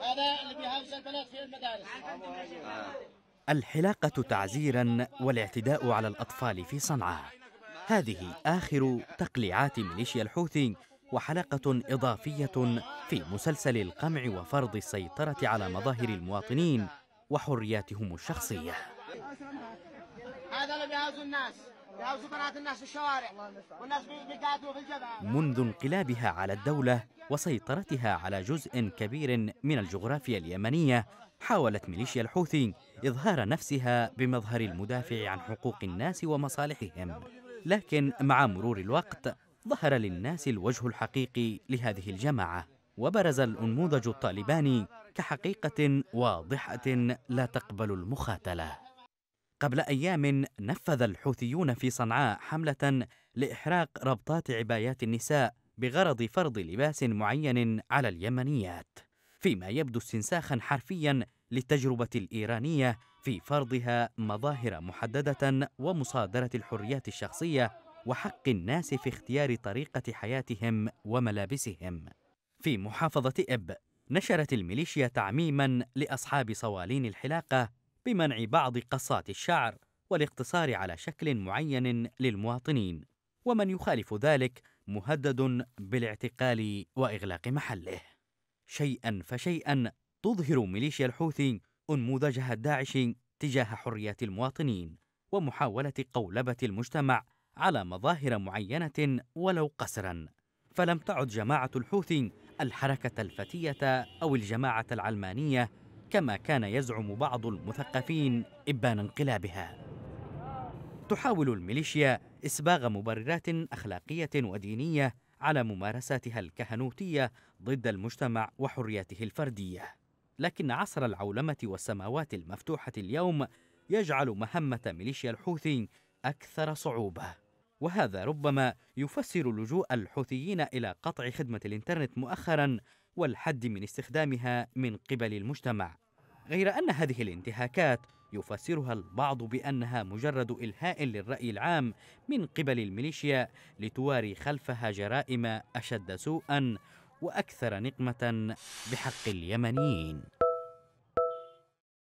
هذا اللي البنات في المدارس الحلاقة تعزيرا والاعتداء على الأطفال في صنعاء هذه آخر تقليعات ميليشيا الحوثي وحلقة إضافية في مسلسل القمع وفرض السيطرة على مظاهر المواطنين وحرياتهم الشخصية هذا اللي بيهاوزوا الناس بيهاوزوا بنات الناس في الشوارع والناس بيقاتلوا في الجبهة منذ انقلابها على الدولة وسيطرتها على جزء كبير من الجغرافيا اليمنية حاولت ميليشيا الحوثي إظهار نفسها بمظهر المدافع عن حقوق الناس ومصالحهم لكن مع مرور الوقت ظهر للناس الوجه الحقيقي لهذه الجماعة وبرز الأنموذج الطالباني كحقيقة واضحة لا تقبل المخاتلة قبل أيام نفذ الحوثيون في صنعاء حملة لإحراق ربطات عبايات النساء بغرض فرض لباس معين على اليمنيات فيما يبدو استنساخا حرفيا للتجربة الإيرانية في فرضها مظاهر محددة ومصادرة الحريات الشخصية وحق الناس في اختيار طريقة حياتهم وملابسهم. في محافظة إب نشرت الميليشيا تعميما لأصحاب صوالين الحلاقة بمنع بعض قصات الشعر والاقتصار على شكل معين للمواطنين، ومن يخالف ذلك مهدد بالاعتقال واغلاق محله شيئا فشيئا تظهر ميليشيا الحوثي انموذجها الداعشي تجاه حريات المواطنين ومحاوله قولبه المجتمع على مظاهر معينه ولو قسرا فلم تعد جماعه الحوثي الحركه الفتيه او الجماعه العلمانيه كما كان يزعم بعض المثقفين ابان انقلابها تحاول الميليشيا إسباغ مبررات أخلاقية ودينية على ممارساتها الكهنوتية ضد المجتمع وحريته الفردية لكن عصر العولمة والسماوات المفتوحة اليوم يجعل مهمة ميليشيا الحوثي أكثر صعوبة وهذا ربما يفسر لجوء الحوثيين إلى قطع خدمة الإنترنت مؤخرا والحد من استخدامها من قبل المجتمع غير أن هذه الانتهاكات يفسرها البعض بأنها مجرد إلهاء للرأي العام من قبل الميليشيا لتواري خلفها جرائم أشد سوءا وأكثر نقمة بحق اليمنيين